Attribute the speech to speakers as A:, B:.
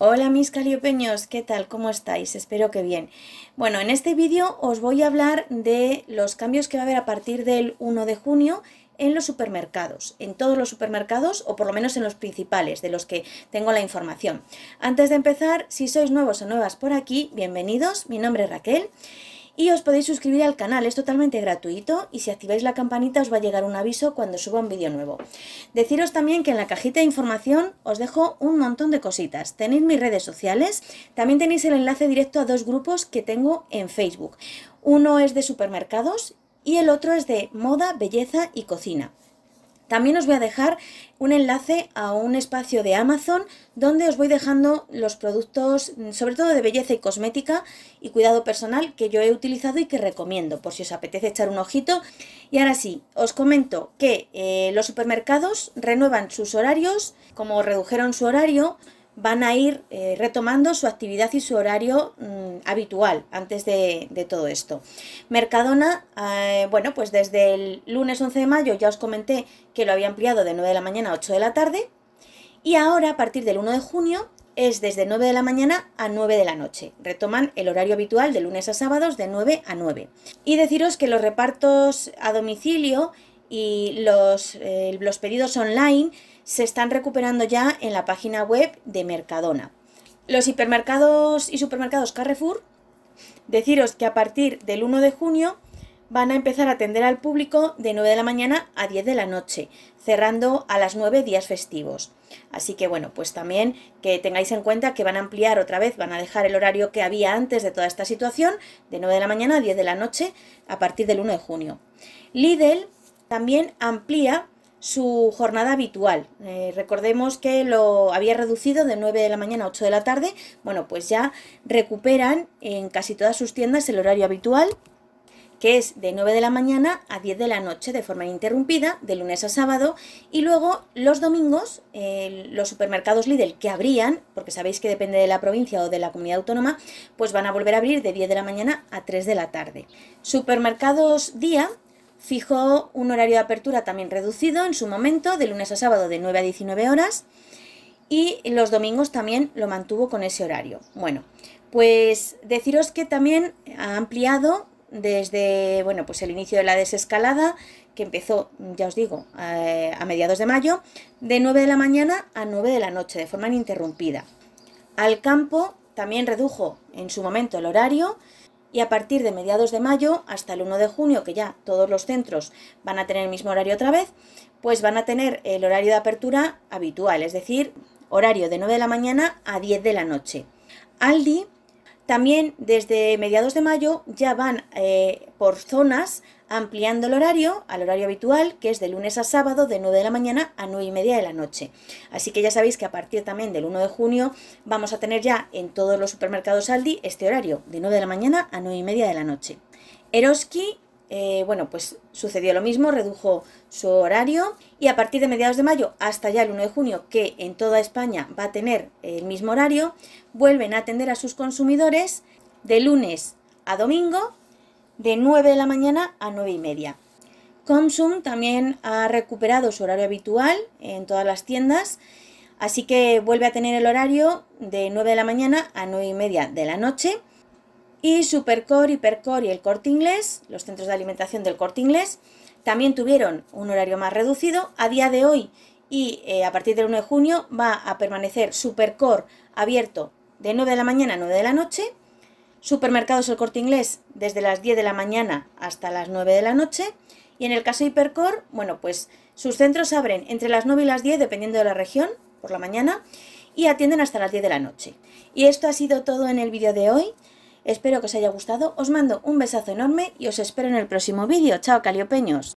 A: Hola mis caliopeños, ¿qué tal? ¿Cómo estáis? Espero que bien. Bueno, en este vídeo os voy a hablar de los cambios que va a haber a partir del 1 de junio en los supermercados, en todos los supermercados o por lo menos en los principales de los que tengo la información. Antes de empezar, si sois nuevos o nuevas por aquí, bienvenidos, mi nombre es Raquel y os podéis suscribir al canal, es totalmente gratuito y si activáis la campanita os va a llegar un aviso cuando suba un vídeo nuevo. Deciros también que en la cajita de información os dejo un montón de cositas. Tenéis mis redes sociales, también tenéis el enlace directo a dos grupos que tengo en Facebook. Uno es de supermercados y el otro es de moda, belleza y cocina. También os voy a dejar un enlace a un espacio de Amazon donde os voy dejando los productos, mm, sobre todo de belleza y cosmética y cuidado personal que yo he utilizado y que recomiendo, por si os apetece echar un ojito. Y ahora sí, os comento que eh, los supermercados renuevan sus horarios, como redujeron su horario, van a ir eh, retomando su actividad y su horario mm, habitual antes de, todo esto. Mercadona, eh, bueno, pues desde el lunes 11 de mayo ya os comenté que lo había ampliado de 9 de la mañana a 8 de la tarde y ahora a partir del 1 de junio es desde 9 de la mañana a 9 de la noche. Retoman el horario habitual de lunes a sábados de 9 a 9. Y deciros que los repartos a domicilio y los, eh, los pedidos online se están recuperando ya en la página web de Mercadona. Los hipermercados y supermercados Carrefour, deciros que a partir del 1 de junio van a empezar a atender al público de 9 de la mañana a 10 de la noche, cerrando a las 9 días festivos. Así que bueno, pues también que tengáis en cuenta que van a ampliar otra vez, van a dejar el horario que había antes de toda esta situación, de 9 de la mañana a 10 de la noche, a partir del 1 de junio. Lidl también amplía su jornada habitual. Eh, recordemos que lo había reducido de 9 de la mañana a 8 de la tarde. Bueno, pues ya recuperan en casi todas sus tiendas el horario habitual, que es de 9 de la mañana a 10 de la noche de forma interrumpida, de lunes a sábado, y luego los domingos eh, los supermercados Lidl que abrían, porque sabéis que depende de la provincia o de la comunidad autónoma, pues van a volver a abrir de 10 de la mañana a 3 de la tarde. Supermercados Día fijó un horario de apertura también reducido en su momento, de lunes a sábado de 9 a 19 horas, y los domingos también lo mantuvo con ese horario. Bueno, pues deciros que también ha ampliado desde bueno, pues el inicio de la desescalada, que empezó, ya os digo, eh, a mediados de mayo, de 9 de la mañana a 9 de la noche, de forma ininterrumpida. Al campo también redujo en su momento el horario, y a partir de mediados de mayo hasta el 1 de junio, que ya todos los centros van a tener el mismo horario otra vez, pues van a tener el horario de apertura habitual, es decir, horario de 9 de la mañana a 10 de la noche. Aldi también desde mediados de mayo ya van eh, por zonas ampliando el horario al horario habitual, que es de lunes a sábado de 9 de la mañana a 9 y media de la noche. Así que ya sabéis que a partir también del 1 de junio vamos a tener ya en todos los supermercados Aldi este horario, de 9 de la mañana a 9 y media de la noche. Eroski eh, bueno, pues sucedió lo mismo, redujo su horario y a partir de mediados de mayo hasta ya el 1 de junio, que en toda España va a tener el mismo horario, vuelven a atender a sus consumidores de lunes a domingo, de 9 de la mañana a 9 y media. Consum también ha recuperado su horario habitual en todas las tiendas, así que vuelve a tener el horario de 9 de la mañana a 9 y media de la noche y Supercor, Hipercor y el Corte Inglés, los centros de alimentación del Corte Inglés, también tuvieron un horario más reducido. A día de hoy y eh, a partir del 1 de junio va a permanecer Supercor abierto de 9 de la mañana a 9 de la noche, Supermercados El Corte Inglés desde las 10 de la mañana hasta las 9 de la noche y en el caso de Hipercor, bueno, pues sus centros abren entre las 9 y las 10 dependiendo de la región por la mañana y atienden hasta las 10 de la noche. Y esto ha sido todo en el vídeo de hoy. Espero que os haya gustado, os mando un besazo enorme y os espero en el próximo vídeo. ¡Chao, caliopeños!